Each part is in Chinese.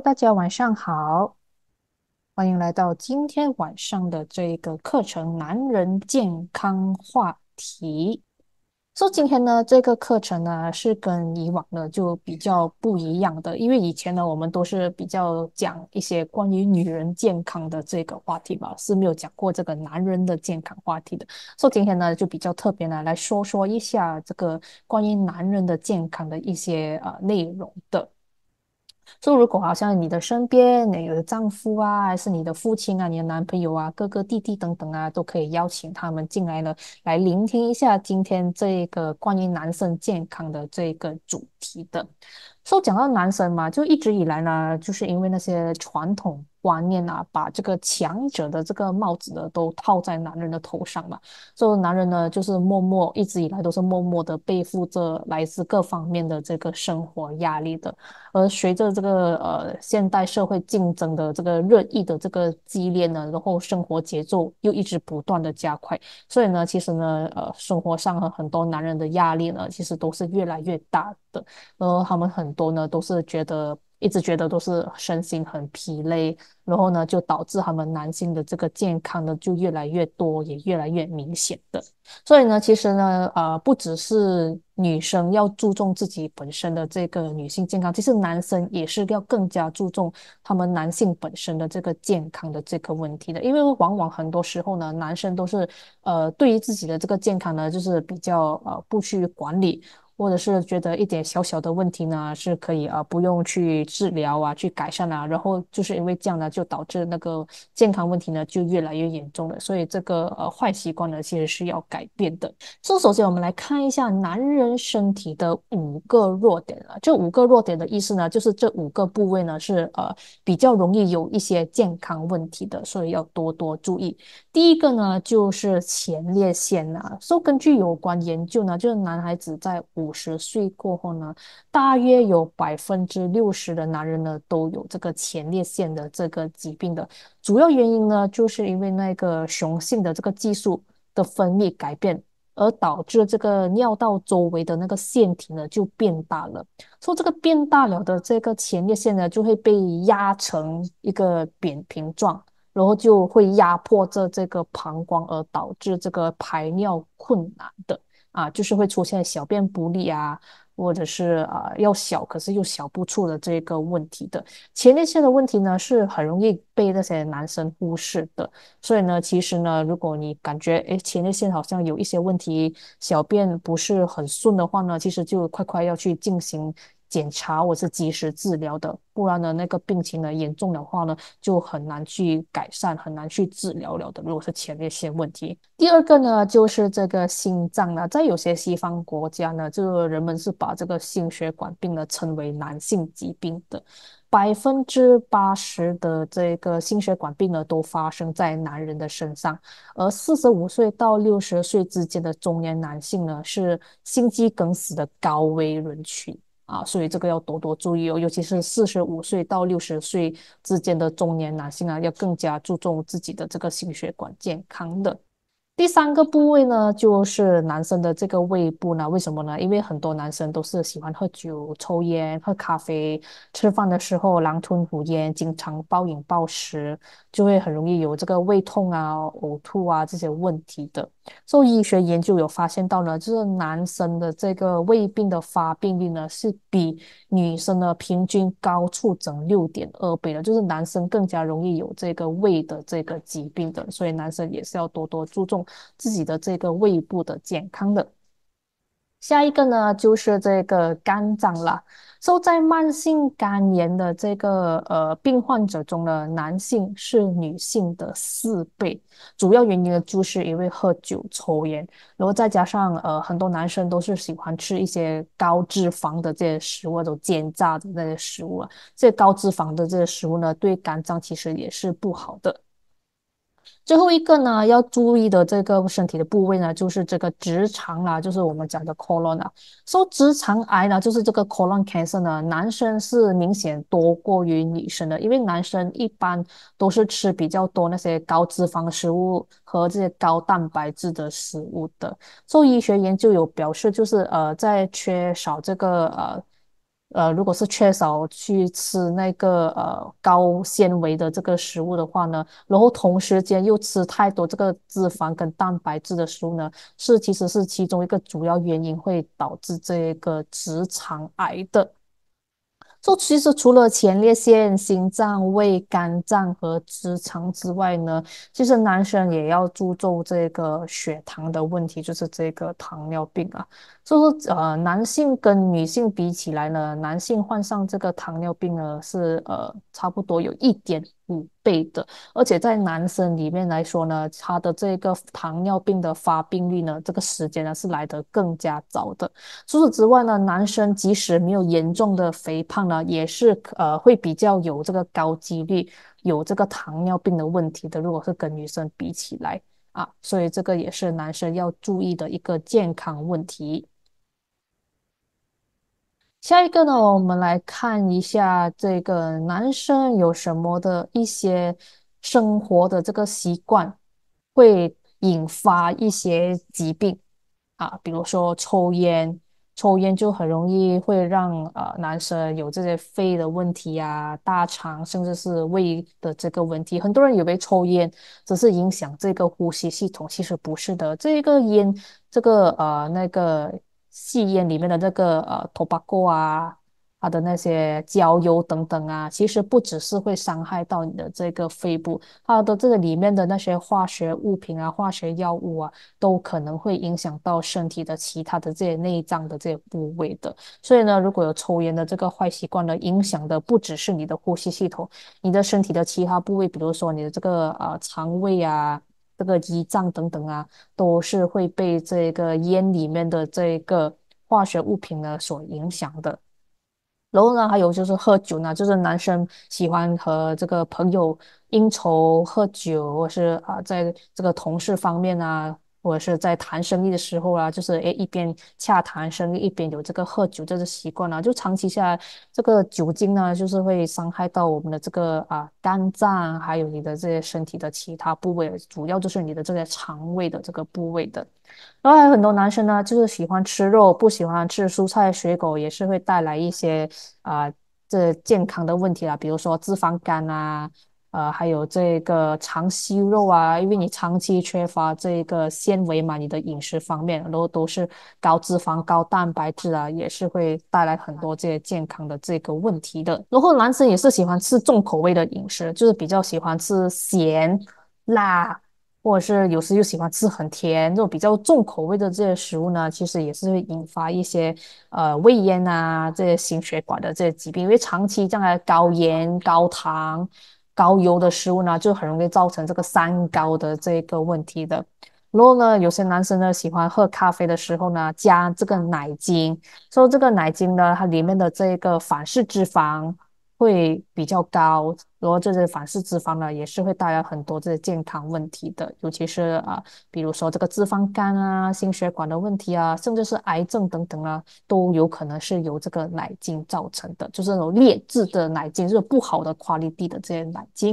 大家晚上好，欢迎来到今天晚上的这个课程——男人健康话题。说今天呢，这个课程呢是跟以往呢就比较不一样的，因为以前呢我们都是比较讲一些关于女人健康的这个话题吧，是没有讲过这个男人的健康话题的。所、以今天呢就比较特别呢，来说说一下这个关于男人的健康的一些呃内容的。所以，如果好像你的身边，你的丈夫啊，还是你的父亲啊，你的男朋友啊，哥哥弟弟等等啊，都可以邀请他们进来了，来聆听一下今天这个关于男生健康的这个主题的。说讲到男生嘛，就一直以来呢，就是因为那些传统。观念啊，把这个强者的这个帽子呢，都套在男人的头上嘛，所以男人呢，就是默默一直以来都是默默的背负着来自各方面的这个生活压力的。而随着这个呃现代社会竞争的这个热议的这个激烈呢，然后生活节奏又一直不断的加快，所以呢，其实呢，呃，生活上很多男人的压力呢，其实都是越来越大的。然后他们很多呢，都是觉得。一直觉得都是身心很疲累，然后呢，就导致他们男性的这个健康呢就越来越多，也越来越明显的。所以呢，其实呢，呃，不只是女生要注重自己本身的这个女性健康，其实男生也是要更加注重他们男性本身的这个健康的这个问题的。因为往往很多时候呢，男生都是呃对于自己的这个健康呢，就是比较呃不去管理。或者是觉得一点小小的问题呢是可以啊不用去治疗啊去改善啊，然后就是因为这样呢就导致那个健康问题呢就越来越严重了，所以这个呃坏习惯呢其实是要改变的。所以首先我们来看一下男人身体的五个弱点了，这五个弱点的意思呢就是这五个部位呢是呃比较容易有一些健康问题的，所以要多多注意。第一个呢就是前列腺啊，说根据有关研究呢，就是男孩子在五五十岁过后呢，大约有百分之六十的男人呢都有这个前列腺的这个疾病的主要原因呢，就是因为那个雄性的这个激素的分泌改变，而导致这个尿道周围的那个腺体呢就变大了。说这个变大了的这个前列腺呢，就会被压成一个扁平状，然后就会压迫着这个膀胱，而导致这个排尿困难的。啊，就是会出现小便不利啊，或者是啊要小可是又小不出的这个问题的。前列腺的问题呢，是很容易被那些男生忽视的。所以呢，其实呢，如果你感觉诶前列腺好像有一些问题，小便不是很顺的话呢，其实就快快要去进行。检查我是及时治疗的，不然呢，那个病情呢严重的话呢，就很难去改善，很难去治疗了的。如果是前列腺问题，第二个呢就是这个心脏啊，在有些西方国家呢，就人们是把这个心血管病呢称为男性疾病的，百分之八十的这个心血管病呢都发生在男人的身上，而四十五岁到六十岁之间的中年男性呢是心肌梗死的高危人群。啊，所以这个要多多注意哦，尤其是四十五岁到六十岁之间的中年男性啊，要更加注重自己的这个心血管健康的。第三个部位呢，就是男生的这个胃部呢，为什么呢？因为很多男生都是喜欢喝酒、抽烟、喝咖啡，吃饭的时候狼吞虎咽，经常暴饮暴食。就会很容易有这个胃痛啊、呕吐啊这些问题的。受医学研究有发现到呢，就是男生的这个胃病的发病率呢是比女生呢平均高出整六点二倍的，就是男生更加容易有这个胃的这个疾病的，所以男生也是要多多注重自己的这个胃部的健康的。下一个呢，就是这个肝脏了。受在慢性肝炎的这个呃病患者中呢，男性是女性的四倍，主要原因呢就是因为喝酒、抽烟，然后再加上呃很多男生都是喜欢吃一些高脂肪的这些食物，都煎炸的那些食物啊。这高脂肪的这些食物呢，对肝脏其实也是不好的。最后一个呢，要注意的这个身体的部位呢，就是这个直肠啦，就是我们讲的 colon 啦。说直肠癌呢，就是这个 colon cancer 呢，男生是明显多过于女生的，因为男生一般都是吃比较多那些高脂肪食物和这些高蛋白质的食物的。做医学研究有表示，就是呃，在缺少这个呃。呃，如果是缺少去吃那个呃高纤维的这个食物的话呢，然后同时间又吃太多这个脂肪跟蛋白质的食物呢，是其实是其中一个主要原因会导致这个直肠癌的。其实除了前列腺、心脏、胃、肝脏和直肠之外呢，其实男生也要注重这个血糖的问题，就是这个糖尿病啊。就是呃，男性跟女性比起来呢，男性患上这个糖尿病呢，是呃，差不多有一点。五倍的，而且在男生里面来说呢，他的这个糖尿病的发病率呢，这个时间呢是来得更加早的。除此之外呢，男生即使没有严重的肥胖呢，也是呃会比较有这个高几率有这个糖尿病的问题的。如果是跟女生比起来啊，所以这个也是男生要注意的一个健康问题。下一个呢，我们来看一下这个男生有什么的一些生活的这个习惯，会引发一些疾病啊，比如说抽烟，抽烟就很容易会让呃男生有这些肺的问题呀、大肠甚至是胃的这个问题。很多人以为抽烟只是影响这个呼吸系统，其实不是的，这个烟这个呃那个。吸烟里面的那个呃，tobacco 啊，它的那些焦油等等啊，其实不只是会伤害到你的这个肺部，它的这个里面的那些化学物品啊、化学药物啊，都可能会影响到身体的其他的这些内脏的这些部位的。所以呢，如果有抽烟的这个坏习惯呢，影响的不只是你的呼吸系统，你的身体的其他部位，比如说你的这个呃肠胃啊。这个胰脏等等啊，都是会被这个烟里面的这个化学物品呢所影响的。然后呢，还有就是喝酒呢，就是男生喜欢和这个朋友应酬喝酒，或是啊，在这个同事方面啊，或者是在谈生意的时候啊，就是诶一边洽谈生意一边有这个喝酒这个习惯啊，就长期下来，这个酒精呢，就是会伤害到我们的这个啊肝脏，还有你的这些身体的其他部位，主要就是你的这些肠胃的这个部位的。然后还有很多男生呢，就是喜欢吃肉，不喜欢吃蔬菜水果，也是会带来一些啊这健康的问题啊，比如说脂肪肝啊。呃，还有这个肠息肉啊，因为你长期缺乏这个纤维嘛，你的饮食方面，然后都是高脂肪、高蛋白质啊，也是会带来很多这些健康的这个问题的。然后男生也是喜欢吃重口味的饮食，就是比较喜欢吃咸、辣，或者是有时又喜欢吃很甜这种比较重口味的这些食物呢，其实也是会引发一些呃胃炎啊这些心血管的这些疾病，因为长期这样的高盐、高糖。高油的食物呢，就很容易造成这个三高的这个问题的。然后呢，有些男生呢喜欢喝咖啡的时候呢，加这个奶精，说这个奶精呢，它里面的这个反式脂肪。会比较高，然后这些反式脂肪呢，也是会带来很多这些健康问题的，尤其是啊，比如说这个脂肪肝啊、心血管的问题啊，甚至是癌症等等啊，都有可能是由这个奶精造成的，就是那种劣质的奶精，就是不好的 quality 的这些奶精。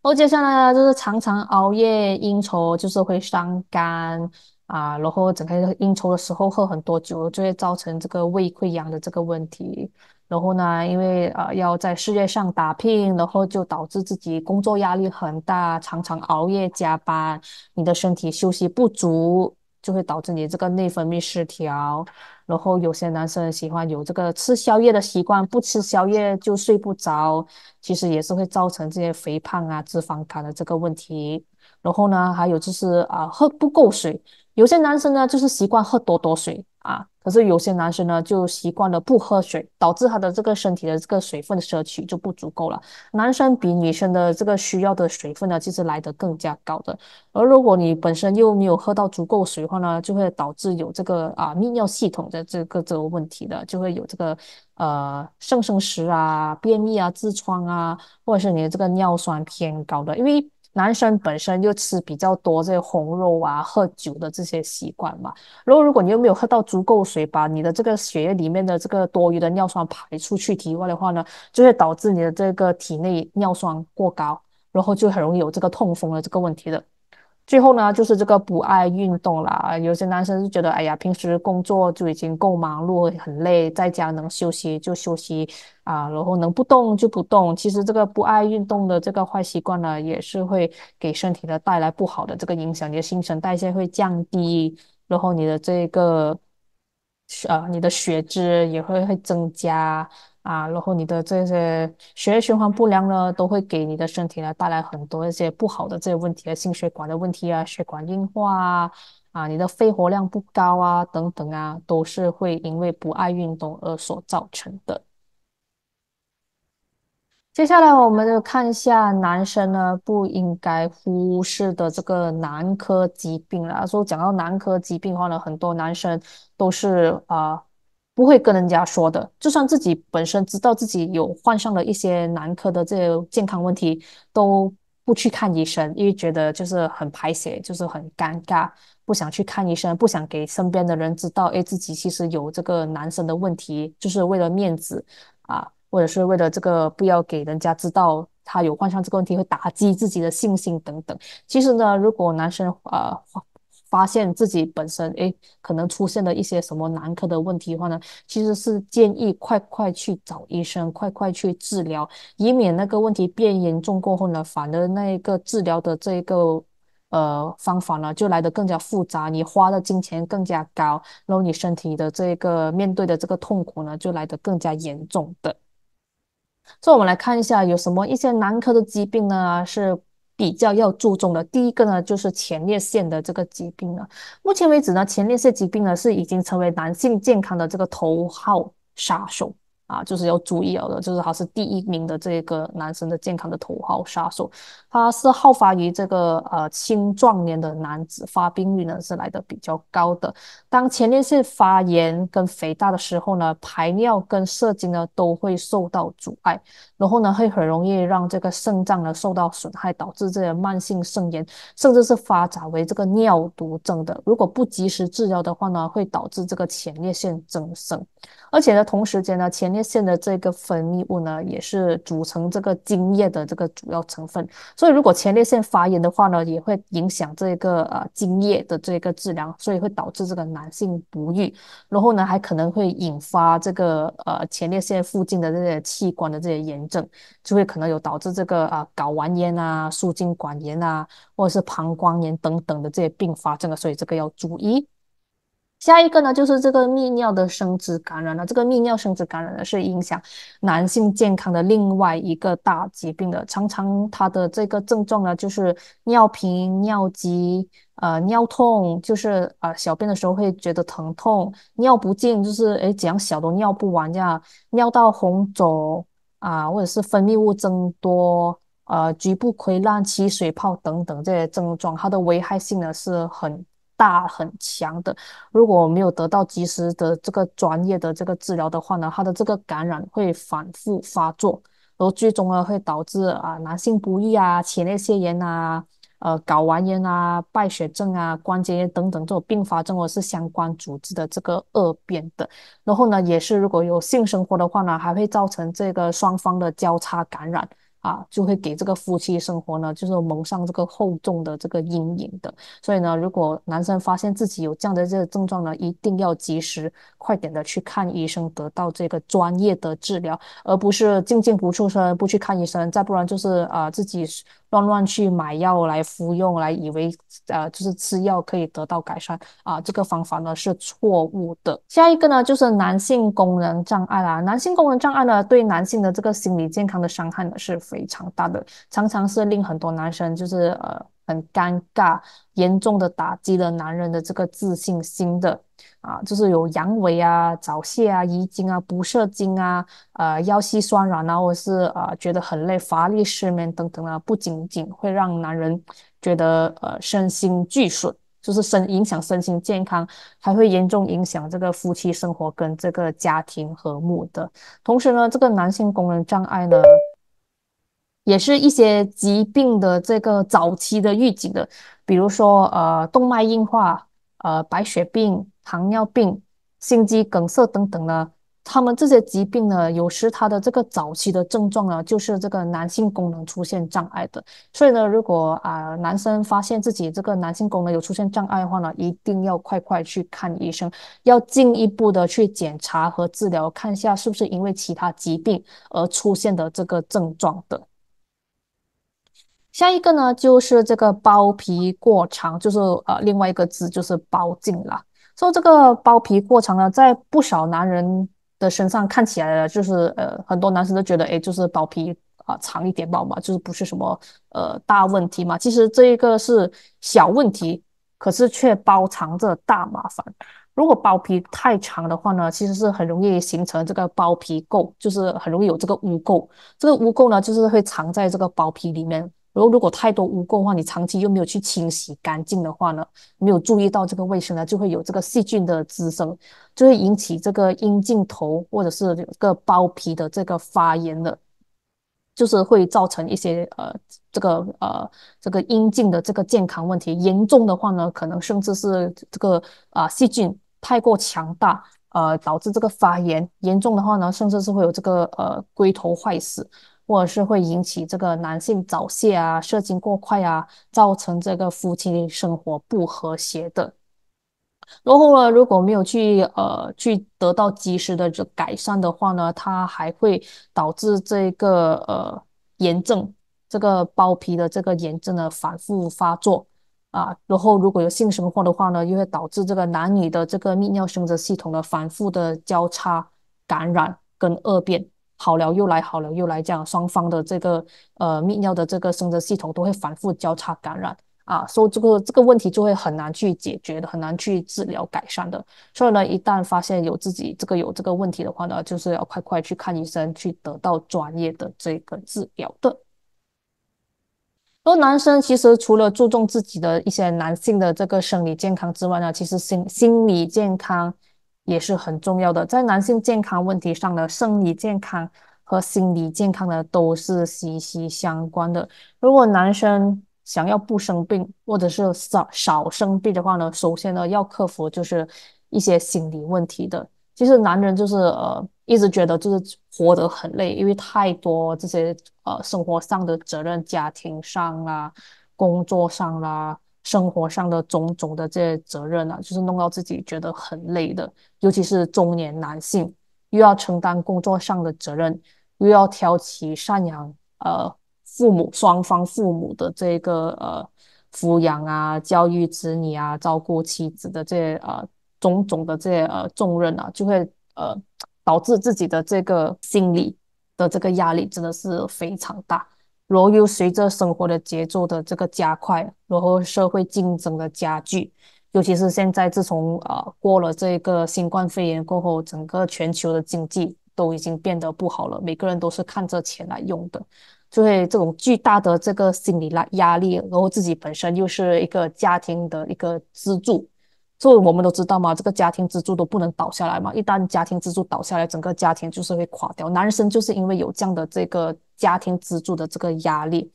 然后接下来就是常常熬夜应酬，就是会伤肝啊，然后整个应酬的时候喝很多酒，就会造成这个胃溃疡的这个问题。然后呢，因为呃要在事业上打拼，然后就导致自己工作压力很大，常常熬夜加班，你的身体休息不足，就会导致你这个内分泌失调。然后有些男生喜欢有这个吃宵夜的习惯，不吃宵夜就睡不着，其实也是会造成这些肥胖啊、脂肪肝的这个问题。然后呢，还有就是啊，喝不够水，有些男生呢就是习惯喝多多水。啊，可是有些男生呢，就习惯了不喝水，导致他的这个身体的这个水分的摄取就不足够了。男生比女生的这个需要的水分呢，其实来得更加高的。而如果你本身又没有喝到足够水的话呢，就会导致有这个啊泌尿系统的这个这个问题的，就会有这个呃肾生石啊、便秘啊、痔疮啊，或者是你的这个尿酸偏高的，因为。男生本身就吃比较多这些红肉啊、喝酒的这些习惯嘛，然后如果你又没有喝到足够水，把你的这个血液里面的这个多余的尿酸排出去体外的话呢，就会导致你的这个体内尿酸过高，然后就很容易有这个痛风的这个问题的。最后呢，就是这个不爱运动啦。有些男生就觉得，哎呀，平时工作就已经够忙碌、很累，在家能休息就休息啊，然后能不动就不动。其实这个不爱运动的这个坏习惯呢，也是会给身体的带来不好的这个影响，你的新陈代谢会降低，然后你的这个，呃，你的血脂也会会增加。啊，然后你的这些血液循环不良呢，都会给你的身体呢带来很多一些不好的这些问题啊，心血管的问题啊，血管硬化啊，啊，你的肺活量不高啊，等等啊，都是会因为不爱运动而所造成的。接下来我们就看一下男生呢不应该忽视的这个男科疾病了。说讲到男科疾病的话呢，很多男生都是啊。不会跟人家说的，就算自己本身知道自己有患上了一些男科的这个健康问题，都不去看医生，因为觉得就是很排泄，就是很尴尬，不想去看医生，不想给身边的人知道，哎，自己其实有这个男生的问题，就是为了面子啊，或者是为了这个不要给人家知道他有患上这个问题，会打击自己的信心等等。其实呢，如果男生啊，发现自己本身诶，可能出现了一些什么男科的问题的话呢，其实是建议快快去找医生，快快去治疗，以免那个问题变严重过后呢，反而那一个治疗的这个呃方法呢，就来得更加复杂，你花的金钱更加高，然后你身体的这个面对的这个痛苦呢，就来得更加严重的。这我们来看一下有什么一些男科的疾病呢？是。比较要注重的，第一个呢，就是前列腺的这个疾病了。目前为止呢，前列腺疾病呢是已经成为男性健康的这个头号杀手啊，就是要注意哦的，就是它是第一名的这个男生的健康的头号杀手。它是好发于这个呃青壮年的男子，发病率呢是来的比较高的。当前列腺发炎跟肥大的时候呢，排尿跟射精呢都会受到阻碍，然后呢会很容易让这个肾脏呢受到损害，导致这些慢性肾炎，甚至是发展为这个尿毒症的。如果不及时治疗的话呢，会导致这个前列腺增生，而且呢同时间呢，前列腺的这个分泌物呢也是组成这个精液的这个主要成分。所以，如果前列腺发炎的话呢，也会影响这个呃精液的这个治疗，所以会导致这个男性不育。然后呢，还可能会引发这个呃前列腺附近的这些器官的这些炎症，就会可能有导致这个啊睾丸炎啊、输精管炎啊，或者是膀胱炎等等的这些并发症啊。所以这个要注意。下一个呢，就是这个泌尿的生殖感染了。这个泌尿生殖感染呢，是影响男性健康的另外一个大疾病的。常常他的这个症状呢，就是尿频、尿急、呃尿痛，就是呃小便的时候会觉得疼痛，尿不尽，就是诶，怎样小都尿不完呀，尿道红肿啊，或者是分泌物增多呃，局部溃烂、起水泡等等这些症状，它的危害性呢是很。大很强的，如果没有得到及时的这个专业的这个治疗的话呢，他的这个感染会反复发作，然后最终呢会导致啊男性不育啊、前列腺炎啊、呃睾丸炎啊、败血症啊、关节炎等等这种并发症或是相关组织的这个恶变的。然后呢，也是如果有性生活的话呢，还会造成这个双方的交叉感染。啊，就会给这个夫妻生活呢，就是蒙上这个厚重的这个阴影的。所以呢，如果男生发现自己有这样的这个症状呢，一定要及时、快点的去看医生，得到这个专业的治疗，而不是静静不出声、不去看医生。再不然就是啊，自己乱乱去买药来服用，来以为呃就是吃药可以得到改善啊，这个方法呢是错误的。下一个呢就是男性功能障碍啦，男性功能障碍呢对男性的这个心理健康的伤害呢是非常大的，常常是令很多男生就是呃很尴尬，严重的打击了男人的这个自信心的。啊，就是有阳痿啊、早泄啊、遗精啊、不射精啊、呃腰膝酸软啊，或者是呃觉得很累、乏力、失眠等等啊，不仅仅会让男人觉得呃身心俱损，就是身影响身心健康，还会严重影响这个夫妻生活跟这个家庭和睦的。同时呢，这个男性功能障碍呢，也是一些疾病的这个早期的预警的，比如说呃动脉硬化、呃白血病。糖尿病、心肌梗塞等等呢，他们这些疾病呢，有时他的这个早期的症状呢，就是这个男性功能出现障碍的。所以呢，如果啊男生发现自己这个男性功能有出现障碍的话呢，一定要快快去看医生，要进一步的去检查和治疗，看一下是不是因为其他疾病而出现的这个症状的。下一个呢，就是这个包皮过长，就是呃另外一个字就是包茎了。说这个包皮过程呢，在不少男人的身上看起来呢，就是呃，很多男生都觉得，哎，就是包皮啊长一点嘛，就是不是什么呃大问题嘛。其实这一个是小问题，可是却包藏着大麻烦。如果包皮太长的话呢，其实是很容易形成这个包皮垢，就是很容易有这个污垢。这个污垢呢，就是会藏在这个包皮里面。然后，如果太多污垢的话，你长期又没有去清洗干净的话呢，没有注意到这个卫生呢，就会有这个细菌的滋生，就会引起这个阴茎头或者是这个包皮的这个发炎的，就是会造成一些呃这个呃这个阴茎的这个健康问题。严重的话呢，可能甚至是这个啊细菌太过强大，呃导致这个发炎严重的话呢，甚至是会有这个呃龟头坏死。或者是会引起这个男性早泄啊、射精过快啊，造成这个夫妻生活不和谐的。然后呢，如果没有去呃去得到及时的改善的话呢，它还会导致这个呃炎症，这个包皮的这个炎症的反复发作啊。然后如果有性生活的话呢，又会导致这个男女的这个泌尿生殖系统的反复的交叉感染跟恶变。好了又来，好了又来，这样双方的这个呃泌尿的这个生殖系统都会反复交叉感染啊，所以这个这个问题就会很难去解决的，很难去治疗改善的。所以呢，一旦发现有自己这个有这个问题的话呢，就是要快快去看医生，去得到专业的这个治疗的。而男生其实除了注重自己的一些男性的这个生理健康之外呢，其实心心理健康。也是很重要的，在男性健康问题上的生理健康和心理健康呢，都是息息相关的。如果男生想要不生病，或者是少少生病的话呢，首先呢要克服就是一些心理问题的。其实男人就是呃，一直觉得就是活得很累，因为太多这些呃生活上的责任，家庭上啦，工作上啦。生活上的种种的这些责任啊，就是弄到自己觉得很累的。尤其是中年男性，又要承担工作上的责任，又要挑起赡养呃父母双方父母的这个呃抚养啊、教育子女啊、照顾妻子的这些呃种种的这些呃重任啊，就会呃导致自己的这个心理的这个压力真的是非常大。然后又随着生活的节奏的这个加快，然后社会竞争的加剧，尤其是现在自从啊过了这个新冠肺炎过后，整个全球的经济都已经变得不好了，每个人都是看着钱来用的，就会这种巨大的这个心理压压力，然后自己本身又是一个家庭的一个支柱。这我们都知道嘛，这个家庭支柱都不能倒下来嘛。一旦家庭支柱倒下来，整个家庭就是会垮掉。男生就是因为有这样的这个家庭支柱的这个压力，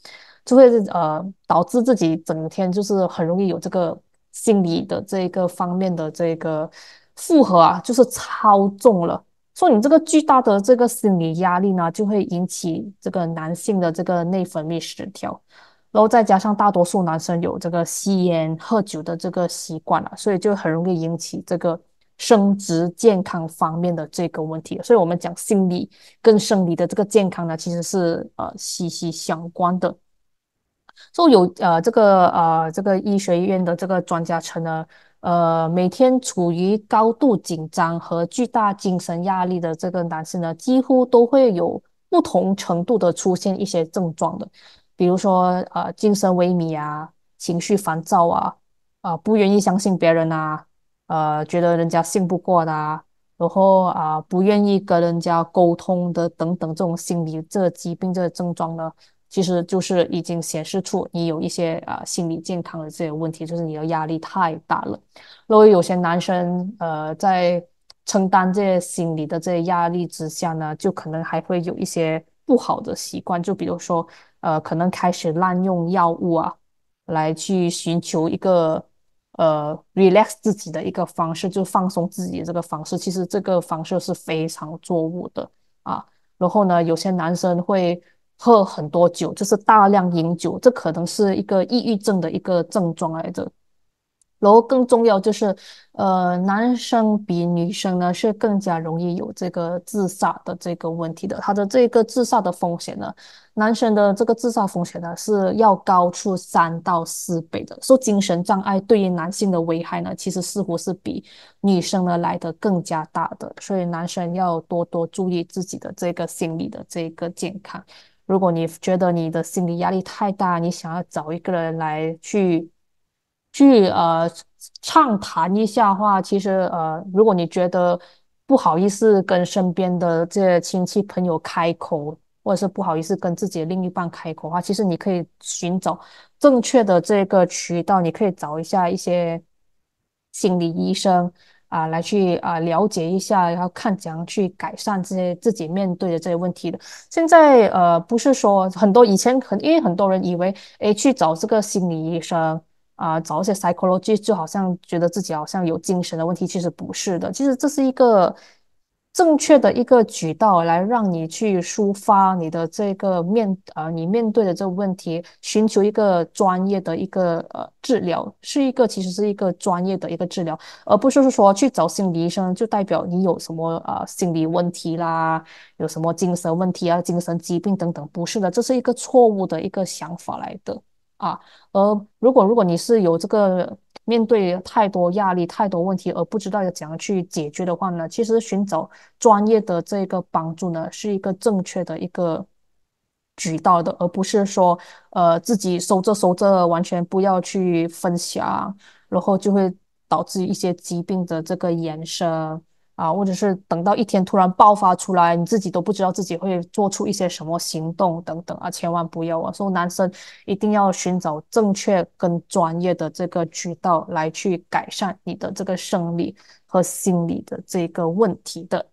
就会呃导致自己整天就是很容易有这个心理的这个方面的这个负荷啊，就是超重了。说你这个巨大的这个心理压力呢，就会引起这个男性的这个内分泌失调。然后再加上大多数男生有这个吸烟、喝酒的这个习惯了，所以就很容易引起这个生殖健康方面的这个问题。所以我们讲心理跟生理的这个健康呢，其实是呃息息相关的。就有呃这个呃这个医学院的这个专家称呢，呃每天处于高度紧张和巨大精神压力的这个男生呢，几乎都会有不同程度的出现一些症状的。比如说，呃，精神萎靡啊，情绪烦躁啊，啊，不愿意相信别人呐，呃，觉得人家信不过的，然后啊，不愿意跟人家沟通的，等等，这种心理这疾病这症状呢，其实就是已经显示出你有一些啊心理健康的这些问题，就是你的压力太大了。如果有些男生，呃，在承担这些心理的这些压力之下呢，就可能还会有一些。不好的习惯，就比如说，呃，可能开始滥用药物啊，来去寻求一个呃 relax 自己的一个方式，就放松自己这个方式，其实这个方式是非常错误的啊。然后呢，有些男生会喝很多酒，就是大量饮酒，这可能是一个抑郁症的一个症状来着。然后更重要就是，呃，男生比女生呢是更加容易有这个自杀的这个问题的。他的这个自杀的风险呢，男生的这个自杀风险呢是要高出三到四倍的。说精神障碍对于男性的危害呢，其实似乎是比女生呢来的更加大的。所以男生要多多注意自己的这个心理的这个健康。如果你觉得你的心理压力太大，你想要找一个人来去。去呃畅谈一下话，其实呃，如果你觉得不好意思跟身边的这些亲戚朋友开口，或者是不好意思跟自己的另一半开口的话，其实你可以寻找正确的这个渠道，你可以找一下一些心理医生啊，来去啊了解一下，然后看怎样去改善这些自己面对的这些问题的。现在呃，不是说很多以前很，因为很多人以为哎去找这个心理医生。啊，找一些 psychology，就好像觉得自己好像有精神的问题，其实不是的。其实这是一个正确的一个渠道，来让你去抒发你的这个面啊，你面对的这个问题，寻求一个专业的一个呃治疗，是一个其实是一个专业的一个治疗，而不是说去找心理医生就代表你有什么呃心理问题啦，有什么精神问题啊、精神疾病等等，不是的，这是一个错误的一个想法来的。啊，而如果如果你是有这个面对太多压力、太多问题而不知道要怎样去解决的话呢，其实寻找专业的这个帮助呢，是一个正确的一个渠道的，而不是说呃自己收着收着，完全不要去分享，然后就会导致一些疾病的这个延伸。啊，或者是等到一天突然爆发出来，你自己都不知道自己会做出一些什么行动等等啊，千万不要啊！所以男生一定要寻找正确跟专业的这个渠道来去改善你的这个生理和心理的这个问题的。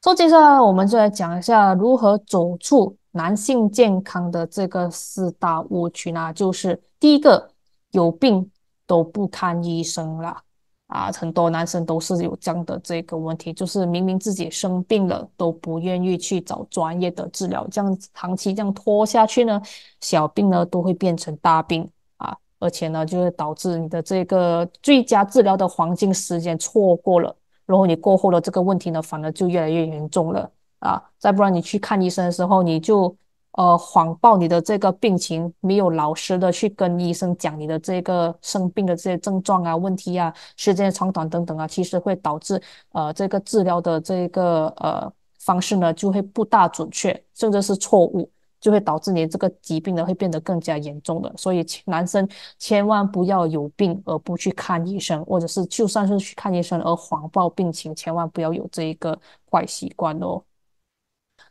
所以接下来我们就来讲一下如何走出男性健康的这个四大误区，呢？就是第一个，有病都不看医生了。啊，很多男生都是有这样的这个问题，就是明明自己生病了都不愿意去找专业的治疗，这样长期这样拖下去呢，小病呢都会变成大病啊，而且呢就会导致你的这个最佳治疗的黄金时间错过了，然后你过后的这个问题呢反而就越来越严重了啊，再不然你去看医生的时候你就。呃，谎报你的这个病情，没有老实的去跟医生讲你的这个生病的这些症状啊、问题啊、时间长短等等啊，其实会导致呃这个治疗的这个呃方式呢就会不大准确，甚至是错误，就会导致你这个疾病呢会变得更加严重的。所以男生千万不要有病而不去看医生，或者是就算是去看医生而谎报病情，千万不要有这一个坏习惯哦。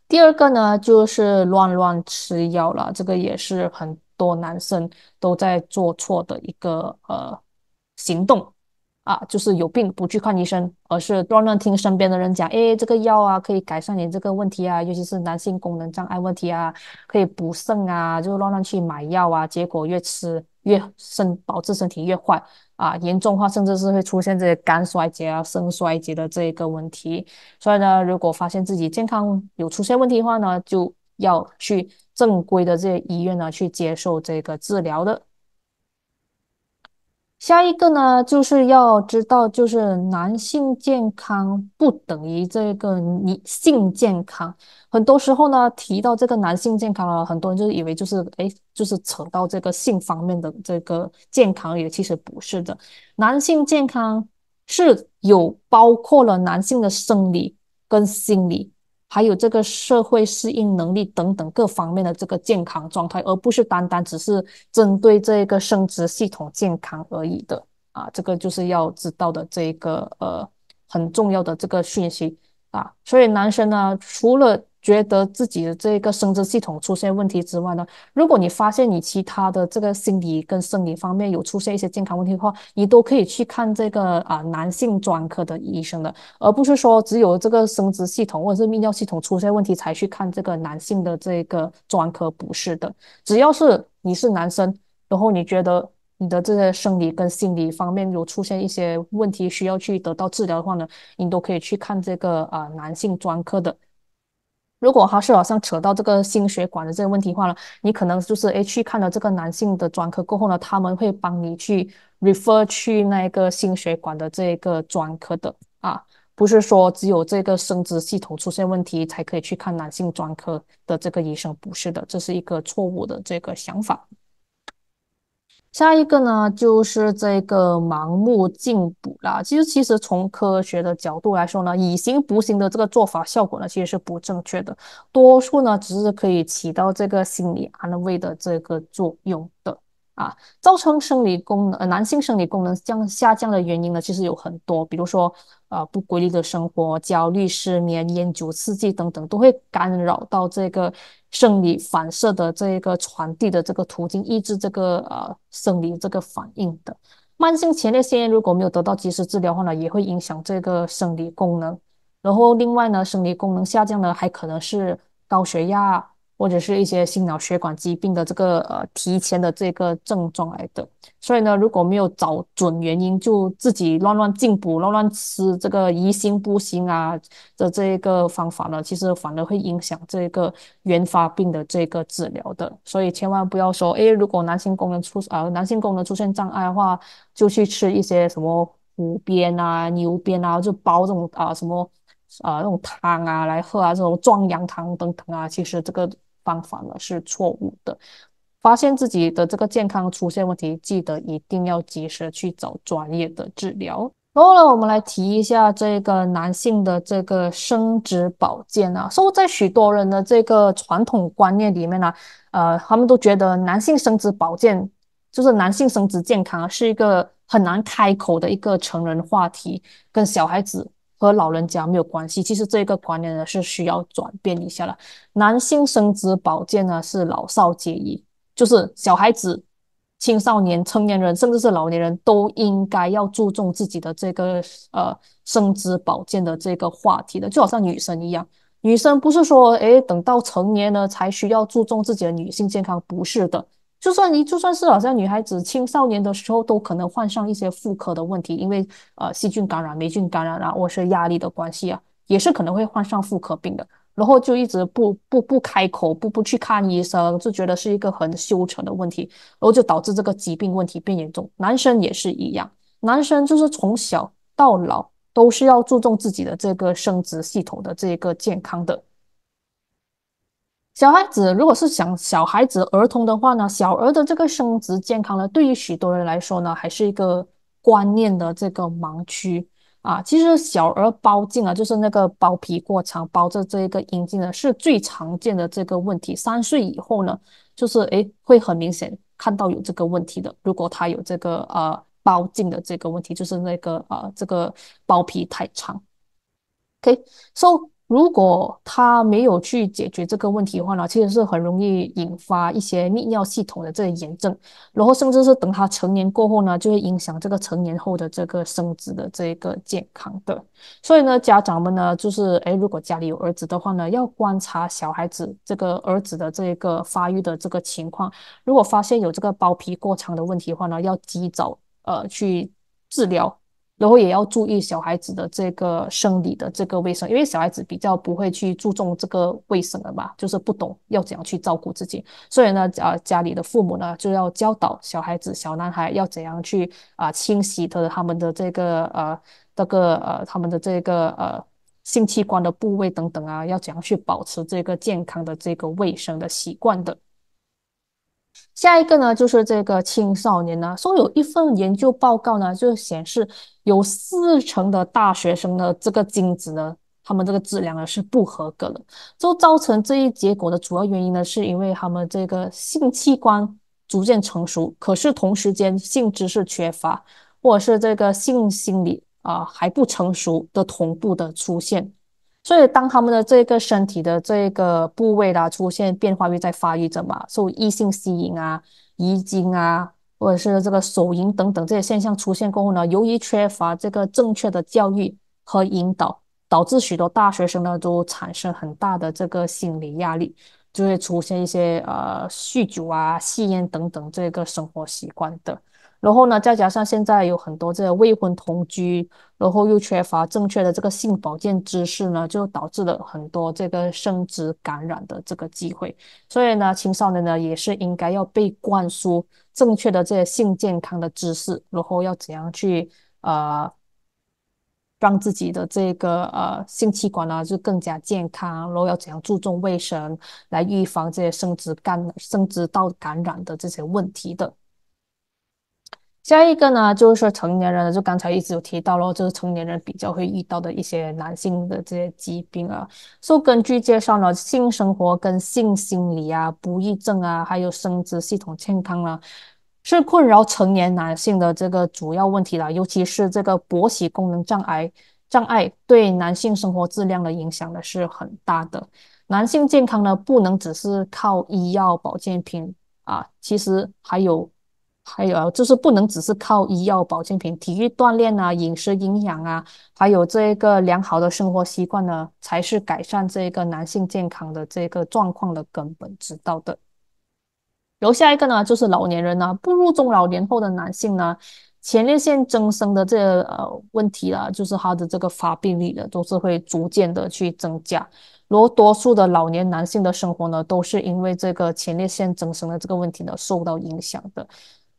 第二个呢，就是乱乱吃药了，这个也是很多男生都在做错的一个呃行动。啊，就是有病不去看医生，而是乱乱听身边的人讲，诶，这个药啊可以改善你这个问题啊，尤其是男性功能障碍问题啊，可以补肾啊，就乱乱去买药啊，结果越吃越身，导致身体越坏啊，严重话甚至是会出现这些肝衰竭啊、肾衰竭的这一个问题。所以呢，如果发现自己健康有出现问题的话呢，就要去正规的这些医院呢去接受这个治疗的。下一个呢，就是要知道，就是男性健康不等于这个女性健康。很多时候呢，提到这个男性健康了，很多人就以为就是哎，就是扯到这个性方面的这个健康也其实不是的。男性健康是有包括了男性的生理跟心理。还有这个社会适应能力等等各方面的这个健康状态，而不是单单只是针对这个生殖系统健康而已的啊，这个就是要知道的这一个呃很重要的这个讯息啊，所以男生呢，除了觉得自己的这个生殖系统出现问题之外呢，如果你发现你其他的这个心理跟生理方面有出现一些健康问题的话，你都可以去看这个啊男性专科的医生的，而不是说只有这个生殖系统或者是泌尿系统出现问题才去看这个男性的这个专科不是的，只要是你是男生，然后你觉得你的这些生理跟心理方面有出现一些问题需要去得到治疗的话呢，你都可以去看这个啊男性专科的。如果他是好像扯到这个心血管的这个问题话呢，你可能就是诶去看了这个男性的专科过后呢，他们会帮你去 refer 去那个心血管的这个专科的啊，不是说只有这个生殖系统出现问题才可以去看男性专科的这个医生，不是的，这是一个错误的这个想法。下一个呢，就是这个盲目进补啦。其实，其实从科学的角度来说呢，以形补形的这个做法效果呢，其实是不正确的。多数呢，只是可以起到这个心理安慰的这个作用的。啊，造成生理功能呃男性生理功能降下降的原因呢，其实有很多，比如说呃不规律的生活、焦虑、失眠、烟酒刺激等等，都会干扰到这个生理反射的这个传递的这个途径，抑制这个呃生理这个反应的。慢性前列腺炎如果没有得到及时治疗的话呢，也会影响这个生理功能。然后另外呢，生理功能下降呢，还可能是高血压。或者是一些心脑血管疾病的这个呃提前的这个症状来的，所以呢，如果没有找准原因，就自己乱乱进补、乱乱吃这个宜心不心啊的这一个方法呢，其实反而会影响这个原发病的这个治疗的，所以千万不要说，诶，如果男性功能出啊男性功能出现障碍的话，就去吃一些什么胡鞭啊、牛鞭啊，就煲这种啊什么啊那种汤啊来喝啊，这种壮阳汤等等啊，其实这个。方法呢是错误的。发现自己的这个健康出现问题，记得一定要及时去找专业的治疗。然后呢，我们来提一下这个男性的这个生殖保健啊。以在许多人的这个传统观念里面呢，呃，他们都觉得男性生殖保健就是男性生殖健康是一个很难开口的一个成人话题，跟小孩子。和老人家没有关系，其实这个观念呢是需要转变一下了。男性生殖保健呢是老少皆宜，就是小孩子、青少年、成年人，甚至是老年人都应该要注重自己的这个呃生殖保健的这个话题的，就好像女生一样，女生不是说诶，等到成年了才需要注重自己的女性健康，不是的。就算你就算是好像女孩子青少年的时候都可能患上一些妇科的问题，因为呃细菌感染、霉菌感染啊，或是压力的关系啊，也是可能会患上妇科病的。然后就一直不不不开口不不去看医生，就觉得是一个很羞耻的问题，然后就导致这个疾病问题变严重。男生也是一样，男生就是从小到老都是要注重自己的这个生殖系统的这个健康的。小孩子如果是想小孩子、儿童的话呢，小儿的这个生殖健康呢，对于许多人来说呢，还是一个观念的这个盲区啊。其实小儿包茎啊，就是那个包皮过长，包着这一个阴茎呢，是最常见的这个问题。三岁以后呢，就是诶会很明显看到有这个问题的。如果他有这个呃包茎的这个问题，就是那个呃这个包皮太长。Okay，so 如果他没有去解决这个问题的话呢，其实是很容易引发一些泌尿系统的这个炎症，然后甚至是等他成年过后呢，就会影响这个成年后的这个生殖的这个健康的。所以呢，家长们呢，就是诶，如果家里有儿子的话呢，要观察小孩子这个儿子的这个发育的这个情况，如果发现有这个包皮过长的问题的话呢，要及早呃去治疗。然后也要注意小孩子的这个生理的这个卫生，因为小孩子比较不会去注重这个卫生的嘛，就是不懂要怎样去照顾自己，所以呢，呃，家里的父母呢就要教导小孩子、小男孩要怎样去啊清洗他的他们的这个呃这个呃他们的这个呃性器官的部位等等啊，要怎样去保持这个健康的这个卫生的习惯的。下一个呢，就是这个青少年呢，说有一份研究报告呢，就显示有四成的大学生的这个精子呢，他们这个质量呢是不合格的。就造成这一结果的主要原因呢，是因为他们这个性器官逐渐成熟，可是同时间性知识缺乏，或者是这个性心理啊还不成熟的同步的出现。所以，当他们的这个身体的这个部位啦出现变化，又在发育着嘛，受异性吸引啊、遗精啊，或者是这个手淫等等这些现象出现过后呢，由于缺乏这个正确的教育和引导，导致许多大学生呢都产生很大的这个心理压力，就会出现一些呃酗酒啊、吸烟等等这个生活习惯的。然后呢，再加上现在有很多这些未婚同居，然后又缺乏正确的这个性保健知识呢，就导致了很多这个生殖感染的这个机会。所以呢，青少年呢也是应该要被灌输正确的这些性健康的知识，然后要怎样去呃，让自己的这个呃性器官呢就更加健康，然后要怎样注重卫生，来预防这些生殖感、生殖道感染的这些问题的。下一个呢，就是成年人就刚才一直有提到了，就是成年人比较会遇到的一些男性的这些疾病啊。就根据介绍呢，性生活跟性心理啊、不育症啊，还有生殖系统健康啊，是困扰成年男性的这个主要问题了。尤其是这个勃起功能障碍障碍，对男性生活质量的影响呢是很大的。男性健康呢，不能只是靠医药保健品啊，其实还有。还有就是不能只是靠医药保健品、体育锻炼啊、饮食营养啊，还有这个良好的生活习惯呢，才是改善这个男性健康的这个状况的根本之道的。然后下一个呢，就是老年人呢，步入中老年后的男性呢，前列腺增生的这呃问题啊，就是他的这个发病率的都是会逐渐的去增加。然后多数的老年男性的生活呢，都是因为这个前列腺增生的这个问题呢受到影响的。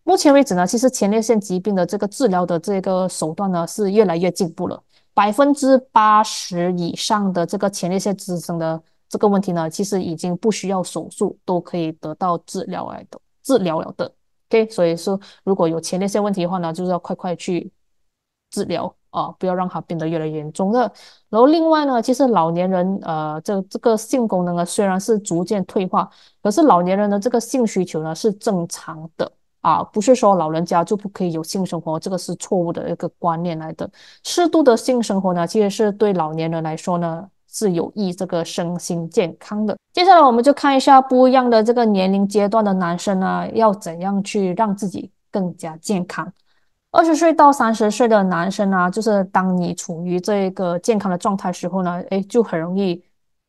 目前为止呢，其实前列腺疾病的这个治疗的这个手段呢是越来越进步了。百分之八十以上的这个前列腺滋生的这个问题呢，其实已经不需要手术都可以得到治疗来的。治疗了的。OK，所以说如果有前列腺问题的话呢，就是要快快去治疗啊，不要让它变得越来越严重了。然后另外呢，其实老年人呃这这个性功能呢虽然是逐渐退化，可是老年人的这个性需求呢是正常的。啊，不是说老人家就不可以有性生活，这个是错误的一个观念来的。适度的性生活呢，其实是对老年人来说呢是有益这个身心健康的。接下来我们就看一下不一样的这个年龄阶段的男生呢，要怎样去让自己更加健康。二十岁到三十岁的男生啊，就是当你处于这个健康的状态时候呢，哎，就很容易。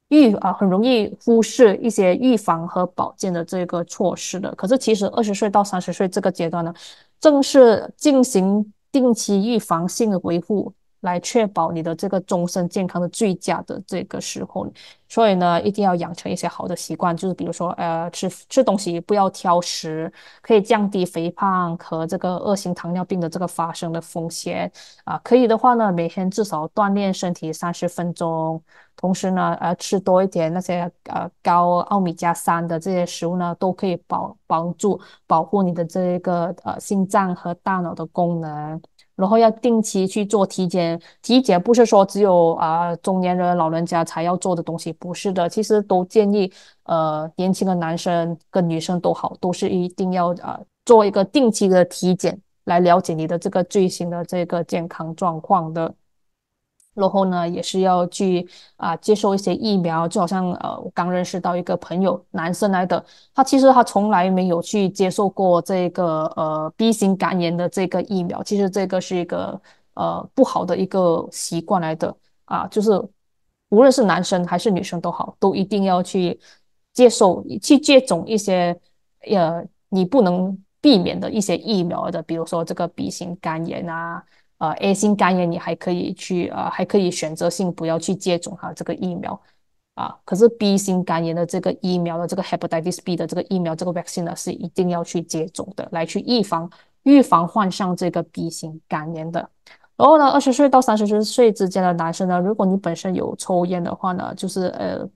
预啊，很容易忽视一些预防和保健的这个措施的。可是，其实二十岁到三十岁这个阶段呢，正是进行定期预防性的维护。来确保你的这个终身健康的最佳的这个时候，所以呢，一定要养成一些好的习惯，就是比如说，呃，吃吃东西不要挑食，可以降低肥胖和这个恶性糖尿病的这个发生的风险啊。可以的话呢，每天至少锻炼身体三十分钟，同时呢，呃，吃多一点那些呃高奥米加三的这些食物呢，都可以保帮助保护你的这一个呃心脏和大脑的功能。然后要定期去做体检，体检不是说只有啊中年人、老人家才要做的东西，不是的，其实都建议，呃，年轻的男生跟女生都好，都是一定要啊做一个定期的体检，来了解你的这个最新的这个健康状况的。然后呢，也是要去啊，接受一些疫苗。就好像呃，我刚认识到一个朋友，男生来的，他其实他从来没有去接受过这个呃 B 型肝炎的这个疫苗。其实这个是一个呃不好的一个习惯来的啊，就是无论是男生还是女生都好，都一定要去接受去接种一些呃你不能避免的一些疫苗的，比如说这个 B 型肝炎啊。啊，A 型肝炎你还可以去啊，还可以选择性不要去接种哈这个疫苗，啊，可是 B 型肝炎的这个疫苗的这个 hepatitis B 的这个疫苗，这个 vaccine 呢是一定要去接种的，来去预防预防患上这个 B 型肝炎的。然后呢，二十岁到三十岁之间的男生呢，如果你本身有抽烟的话呢，就是呃。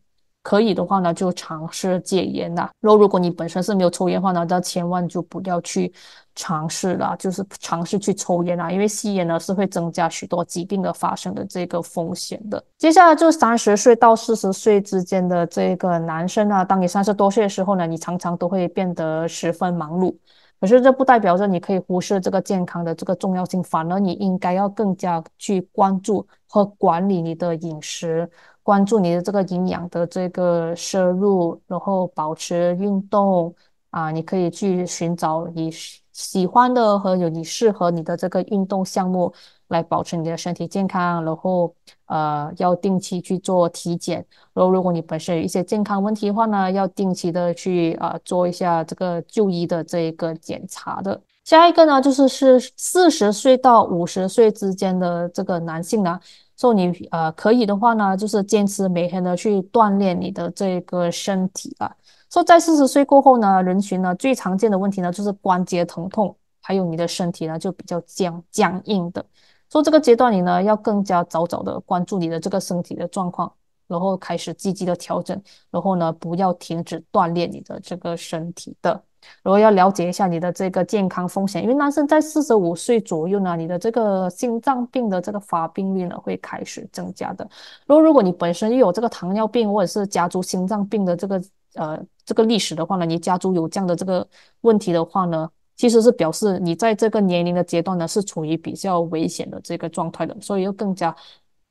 可以的话呢，就尝试戒烟啦。然后，如果你本身是没有抽烟的话呢，那千万就不要去尝试了，就是尝试去抽烟啦，因为吸烟呢是会增加许多疾病的发生的这个风险的。接下来就三十岁到四十岁之间的这个男生啊，当你三十多岁的时候呢，你常常都会变得十分忙碌。可是这不代表着你可以忽视这个健康的这个重要性，反而你应该要更加去关注和管理你的饮食。关注你的这个营养的这个摄入，然后保持运动啊，你可以去寻找你喜欢的和有你适合你的这个运动项目来保持你的身体健康。然后呃，要定期去做体检。然后如果你本身有一些健康问题的话呢，要定期的去啊做一下这个就医的这一个检查的。下一个呢，就是是四十岁到五十岁之间的这个男性呢。说你呃可以的话呢，就是坚持每天的去锻炼你的这个身体啊。说在四十岁过后呢，人群呢最常见的问题呢就是关节疼痛，还有你的身体呢就比较僵僵硬的。说这个阶段你呢要更加早早的关注你的这个身体的状况，然后开始积极的调整，然后呢不要停止锻炼你的这个身体的。然后要了解一下你的这个健康风险，因为男生在四十五岁左右呢，你的这个心脏病的这个发病率呢会开始增加的。然后如果你本身又有这个糖尿病或者是家族心脏病的这个呃这个历史的话呢，你家族有这样的这个问题的话呢，其实是表示你在这个年龄的阶段呢是处于比较危险的这个状态的，所以要更加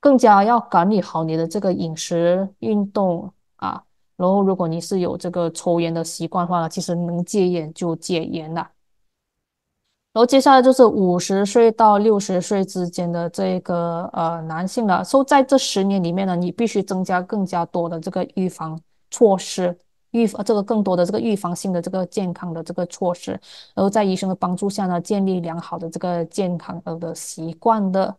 更加要管理好你的这个饮食、运动啊。然后，如果你是有这个抽烟的习惯的话呢，其实能戒烟就戒烟啦。然后接下来就是五十岁到六十岁之间的这个呃男性了。所以在这十年里面呢，你必须增加更加多的这个预防措施，预防这个更多的这个预防性的这个健康的这个措施。然后在医生的帮助下呢，建立良好的这个健康呃的习惯的。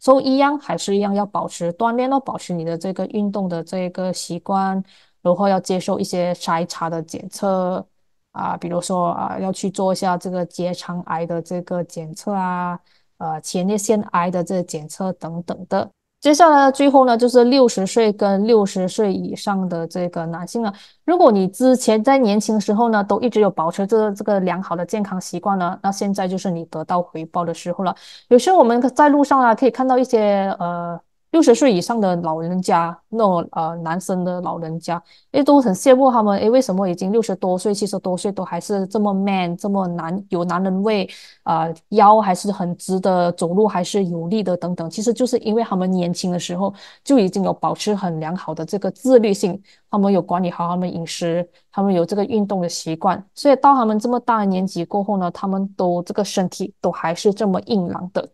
所以一样还是一样，要保持锻炼哦，保持你的这个运动的这个习惯。然后要接受一些筛查的检测啊，比如说啊，要去做一下这个结肠癌的这个检测啊，呃，前列腺癌的这个检测等等的。接下来最后呢，就是六十岁跟六十岁以上的这个男性了。如果你之前在年轻时候呢，都一直有保持这这个良好的健康习惯呢，那现在就是你得到回报的时候了。有时候我们在路上啊，可以看到一些呃。六十岁以上的老人家，那种呃男生的老人家，哎，都很羡慕他们。哎，为什么已经六十多岁、七十多岁都还是这么 man，这么男有男人味，啊腰还是很直的，走路还是有力的等等。其实就是因为他们年轻的时候就已经有保持很良好的这个自律性，他们有管理好他们饮食，他们有这个运动的习惯，所以到他们这么大年纪过后呢，他们都这个身体都还是这么硬朗的。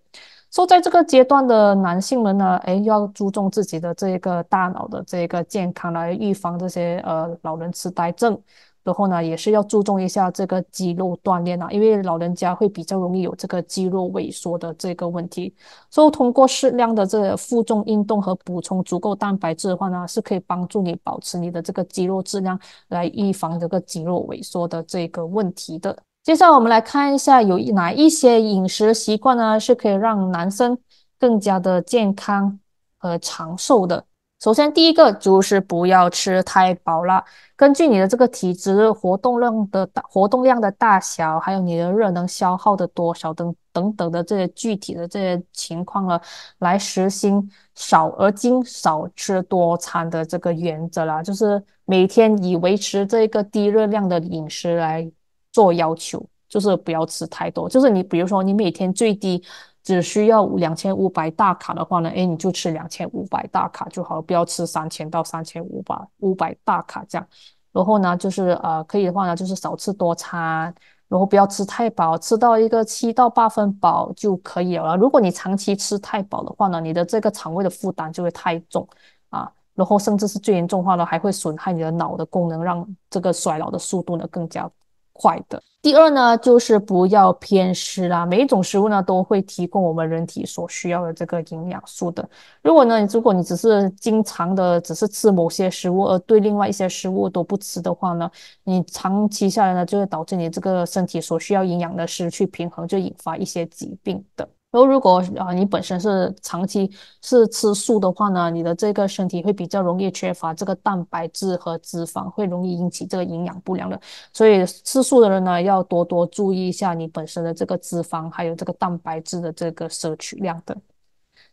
说，在这个阶段的男性们呢，哎，要注重自己的这个大脑的这个健康，来预防这些呃老人痴呆症。然后呢，也是要注重一下这个肌肉锻炼啊，因为老人家会比较容易有这个肌肉萎缩的这个问题。所以，通过适量的这个负重运动和补充足够蛋白质的话呢，是可以帮助你保持你的这个肌肉质量，来预防这个肌肉萎缩的这个问题的。接下来我们来看一下有哪一些饮食习惯呢？是可以让男生更加的健康和长寿的。首先，第一个就是不要吃太饱了。根据你的这个体质、活动量的活动量的大小，还有你的热能消耗的多少等等等的这些具体的这些情况呢，来实行少而精、少吃多餐的这个原则啦，就是每天以维持这个低热量的饮食来。做要求就是不要吃太多，就是你比如说你每天最低只需要两千五百大卡的话呢，哎，你就吃两千五百大卡就好，不要吃三千到三千五百五百大卡这样。然后呢，就是呃，可以的话呢，就是少吃多餐，然后不要吃太饱，吃到一个七到八分饱就可以了。如果你长期吃太饱的话呢，你的这个肠胃的负担就会太重啊，然后甚至是最严重的话呢，还会损害你的脑的功能，让这个衰老的速度呢更加。快的。第二呢，就是不要偏食啦。每一种食物呢，都会提供我们人体所需要的这个营养素的。如果呢，如果你只是经常的只是吃某些食物，而对另外一些食物都不吃的话呢，你长期下来呢，就会导致你这个身体所需要营养的失去平衡，就引发一些疾病的。然后，如果啊，你本身是长期是吃素的话呢，你的这个身体会比较容易缺乏这个蛋白质和脂肪，会容易引起这个营养不良的。所以，吃素的人呢，要多多注意一下你本身的这个脂肪还有这个蛋白质的这个摄取量的。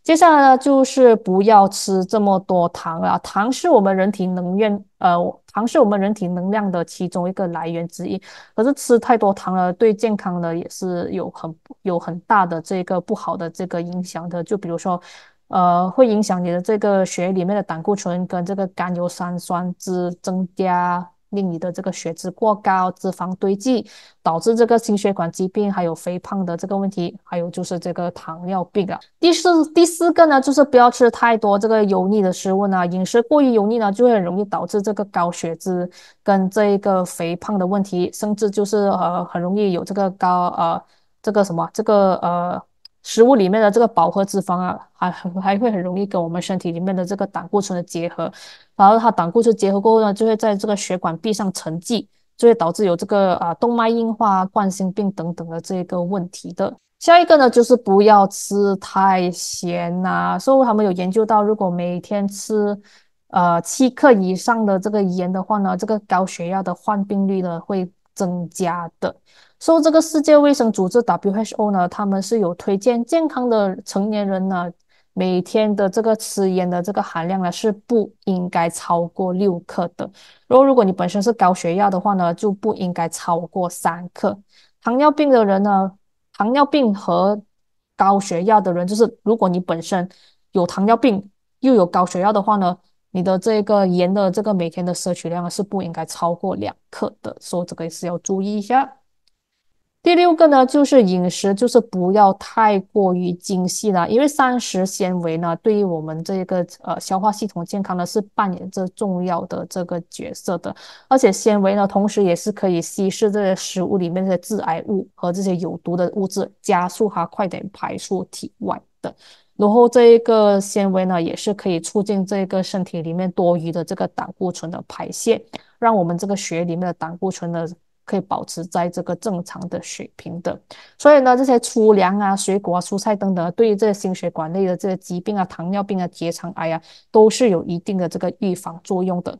接下来呢，就是不要吃这么多糖了。糖是我们人体能源，呃，糖是我们人体能量的其中一个来源之一。可是吃太多糖了，对健康的也是有很有很大的这个不好的这个影响的。就比如说，呃，会影响你的这个血里面的胆固醇跟这个甘油三酸酯增加。令你的这个血脂过高，脂肪堆积，导致这个心血管疾病，还有肥胖的这个问题，还有就是这个糖尿病啊。第四，第四个呢，就是不要吃太多这个油腻的食物呢，饮食过于油腻呢，就会很容易导致这个高血脂跟这个肥胖的问题，甚至就是呃，很容易有这个高呃，这个什么，这个呃。食物里面的这个饱和脂肪啊，还还会很容易跟我们身体里面的这个胆固醇的结合，然后它胆固醇结合过后呢，就会在这个血管壁上沉积，就会导致有这个啊动脉硬化、冠心病等等的这个问题的。下一个呢，就是不要吃太咸呐。所以他们有研究到，如果每天吃呃七克以上的这个盐的话呢，这个高血压的患病率呢会增加的。说这个世界卫生组织 WHO 呢，他们是有推荐健康的成年人呢，每天的这个吃盐的这个含量呢是不应该超过六克的。然后，如果你本身是高血压的话呢，就不应该超过三克。糖尿病的人呢，糖尿病和高血压的人，就是如果你本身有糖尿病又有高血压的话呢，你的这个盐的这个每天的摄取量是不应该超过两克的。所以这个是要注意一下。第六个呢，就是饮食，就是不要太过于精细了，因为膳食纤维呢，对于我们这个呃消化系统健康呢，是扮演着重要的这个角色的。而且纤维呢，同时也是可以稀释这些食物里面的致癌物和这些有毒的物质，加速它快点排出体外的。然后这一个纤维呢，也是可以促进这个身体里面多余的这个胆固醇的排泄，让我们这个血里面的胆固醇的。可以保持在这个正常的水平的，所以呢，这些粗粮啊、水果、啊、蔬菜等等，对于这些心血管类的这些疾病啊、糖尿病啊、结肠癌啊，都是有一定的这个预防作用的。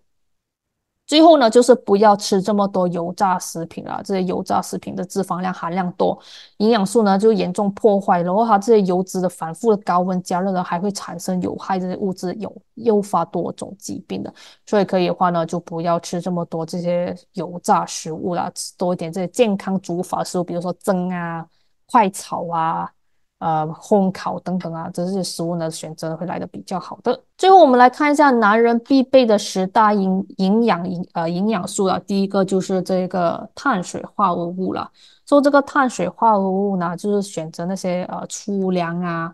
最后呢，就是不要吃这么多油炸食品啊，这些油炸食品的脂肪量含量多，营养素呢就严重破坏。然后它这些油脂的反复的高温加热呢，还会产生有害这些物质，有诱发多种疾病的。所以可以的话呢，就不要吃这么多这些油炸食物啦，吃多一点这些健康煮法食物，比如说蒸啊、快炒啊。呃，烘烤等等啊，这些食物呢，选择会来的比较好的。最后，我们来看一下男人必备的十大营营养营呃营养素啊。第一个就是这个碳水化合物了。做这个碳水化合物呢，就是选择那些呃粗粮啊，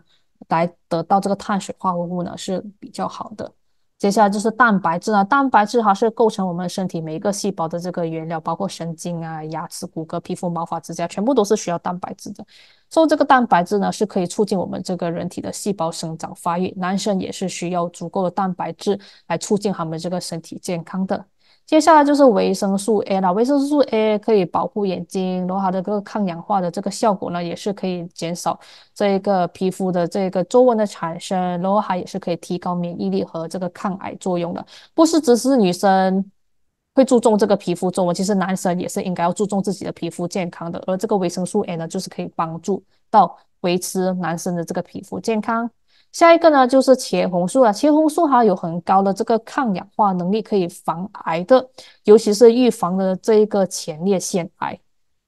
来得到这个碳水化合物呢是比较好的。接下来就是蛋白质啊，蛋白质它是构成我们身体每一个细胞的这个原料，包括神经啊、牙齿、骨骼、皮肤、毛发、指甲，全部都是需要蛋白质的。所以这个蛋白质呢，是可以促进我们这个人体的细胞生长发育。男生也是需要足够的蛋白质来促进他们这个身体健康。的，接下来就是维生素 A 了。维生素 A 可以保护眼睛，然后它的这个抗氧化的这个效果呢，也是可以减少这一个皮肤的这个皱纹的产生，然后它也是可以提高免疫力和这个抗癌作用的。不是只是女生。会注重这个皮肤皱纹，其实男生也是应该要注重自己的皮肤健康的。而这个维生素 A 呢，就是可以帮助到维持男生的这个皮肤健康。下一个呢，就是茄红素了。茄红素它有很高的这个抗氧化能力，可以防癌的，尤其是预防的这一个前列腺癌。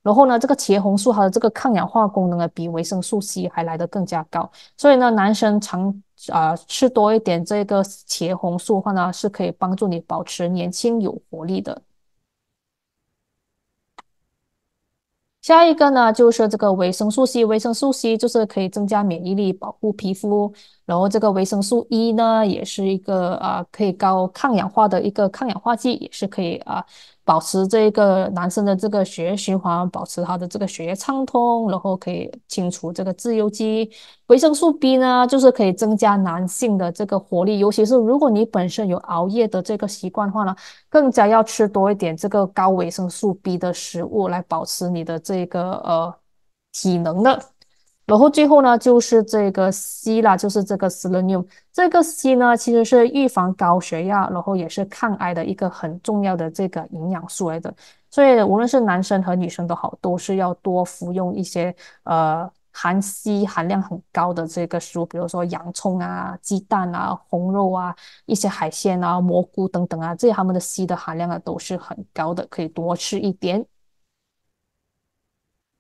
然后呢，这个茄红素它的这个抗氧化功能呢，比维生素 C 还来得更加高，所以呢，男生常啊吃多一点这个茄红素的话呢，是可以帮助你保持年轻有活力的。下一个呢，就是这个维生素 C，维生素 C 就是可以增加免疫力，保护皮肤。然后这个维生素 E 呢，也是一个啊可以高抗氧化的一个抗氧化剂，也是可以啊保持这个男生的这个血液循环，保持他的这个血液畅通，然后可以清除这个自由基。维生素 B 呢，就是可以增加男性的这个活力，尤其是如果你本身有熬夜的这个习惯的话呢，更加要吃多一点这个高维生素 B 的食物来保持你的这个呃体能的。然后最后呢，就是这个硒啦，就是这个 selenium。这个硒呢，其实是预防高血压，然后也是抗癌的一个很重要的这个营养素来的。所以无论是男生和女生都好，都是要多服用一些呃含硒含量很高的这个食物，比如说洋葱啊、鸡蛋啊、红肉啊、一些海鲜啊、蘑菇等等啊，这些他们的硒的含量啊都是很高的，可以多吃一点。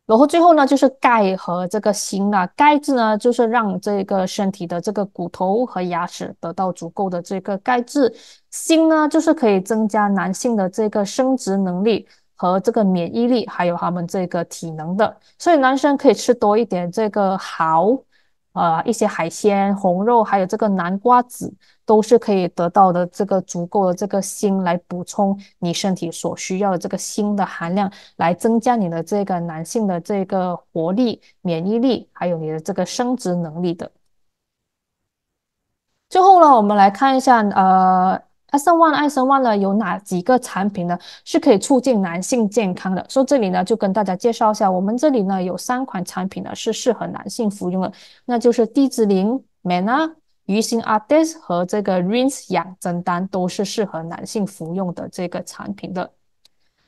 然后最后呢，就是钙和这个锌啊。钙质呢，就是让这个身体的这个骨头和牙齿得到足够的这个钙质；锌呢，就是可以增加男性的这个生殖能力和这个免疫力，还有他们这个体能的。所以男生可以吃多一点这个蚝。呃，一些海鲜、红肉，还有这个南瓜子，都是可以得到的这个足够的这个锌，来补充你身体所需要的这个锌的含量，来增加你的这个男性的这个活力、免疫力，还有你的这个生殖能力的。最后呢，我们来看一下，呃。那圣望爱生丸呢，有哪几个产品呢？是可以促进男性健康的？所以这里呢，就跟大家介绍一下，我们这里呢有三款产品呢是适合男性服用的，那就是低脂灵、Mena、鱼腥阿黛斯和这个 r i n s s 养真丹，都是适合男性服用的这个产品的。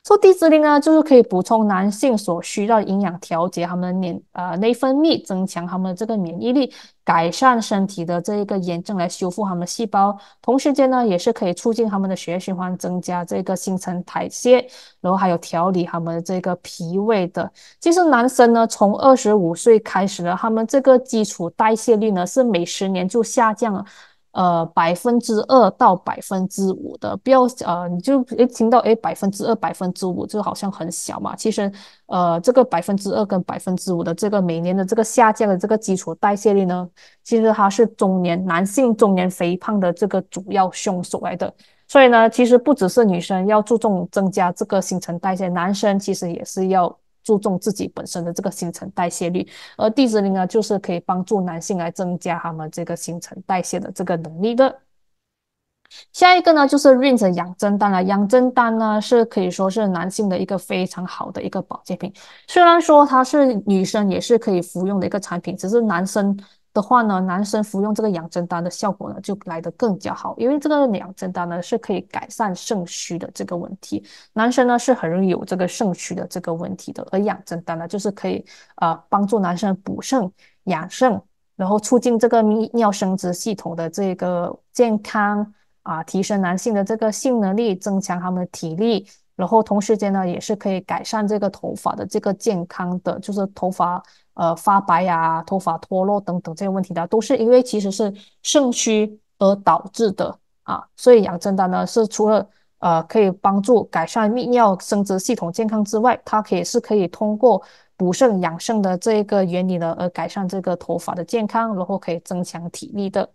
做低脂灵呢，就是可以补充男性所需要的营养，调节他们的免呃内分泌，增强他们的这个免疫力，改善身体的这一个炎症，来修复他们细胞。同时间呢，也是可以促进他们的血液循环，增加这个新陈代谢，然后还有调理他们这个脾胃的。其实男生呢，从二十五岁开始呢，他们这个基础代谢率呢是每十年就下降了。呃，百分之二到百分之五的要呃，你就诶听到诶百分之二、百分之五就好像很小嘛，其实，呃，这个百分之二跟百分之五的这个每年的这个下降的这个基础代谢率呢，其实它是中年男性中年肥胖的这个主要凶手来的。所以呢，其实不只是女生要注重增加这个新陈代谢，男生其实也是要。注重自己本身的这个新陈代谢率，而地芝灵呢，就是可以帮助男性来增加他们这个新陈代谢的这个能力的。下一个呢，就是 r i n s e 养真丹了。养真丹呢，是可以说是男性的一个非常好的一个保健品。虽然说它是女生也是可以服用的一个产品，只是男生。的话呢，男生服用这个养真丹的效果呢就来得更加好，因为这个养真丹呢是可以改善肾虚的这个问题。男生呢是很容易有这个肾虚的这个问题的，而养真丹呢就是可以啊帮助男生补肾养肾，然后促进这个泌尿生殖系统的这个健康啊，提升男性的这个性能力，增强他们的体力，然后同时间呢也是可以改善这个头发的这个健康的，就是头发。呃，发白呀、脱发、脱落等等这些问题的，都是因为其实是肾虚而导致的啊。所以养生的呢，是除了呃可以帮助改善泌尿生殖系统健康之外，它可以是可以通过补肾养肾的这个原理呢，而改善这个头发的健康，然后可以增强体力的。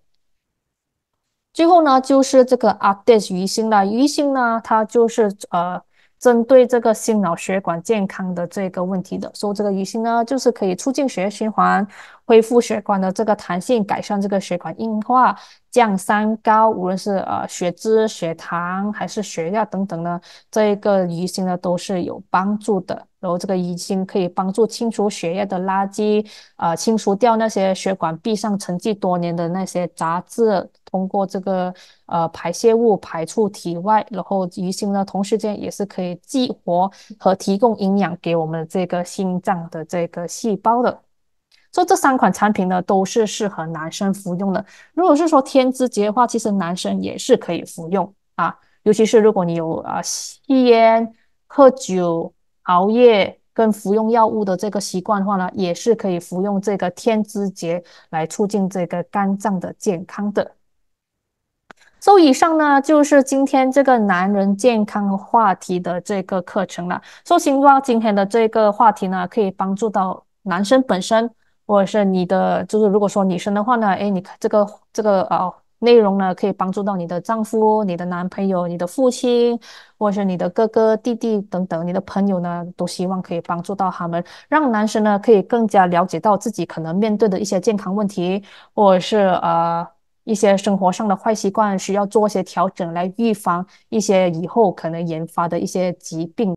最后呢，就是这个阿黛鱼腥了，鱼腥呢，它就是呃。针对这个心脑血管健康的这个问题的，说这个鱼腥呢，就是可以促进血液循环，恢复血管的这个弹性，改善这个血管硬化，降三高，无论是呃血脂、血糖还是血压等等呢，这一个鱼腥呢都是有帮助的。有这个鱼心可以帮助清除血液的垃圾，呃，清除掉那些血管壁上沉积多年的那些杂质，通过这个呃排泄物排出体外。然后鱼腥呢，同时间也是可以激活和提供营养给我们这个心脏的这个细胞的。所以这三款产品呢，都是适合男生服用的。如果是说天之杰的话，其实男生也是可以服用啊，尤其是如果你有啊吸烟、喝酒。熬夜跟服用药物的这个习惯的话呢，也是可以服用这个天之杰来促进这个肝脏的健康的。所以以上呢，就是今天这个男人健康话题的这个课程了。所以希望今天的这个话题呢，可以帮助到男生本身，或者是你的，就是如果说女生的话呢，哎，你看这个这个哦。内容呢，可以帮助到你的丈夫、你的男朋友、你的父亲，或者是你的哥哥、弟弟等等。你的朋友呢，都希望可以帮助到他们，让男生呢可以更加了解到自己可能面对的一些健康问题，或者是呃一些生活上的坏习惯，需要做一些调整来预防一些以后可能研发的一些疾病。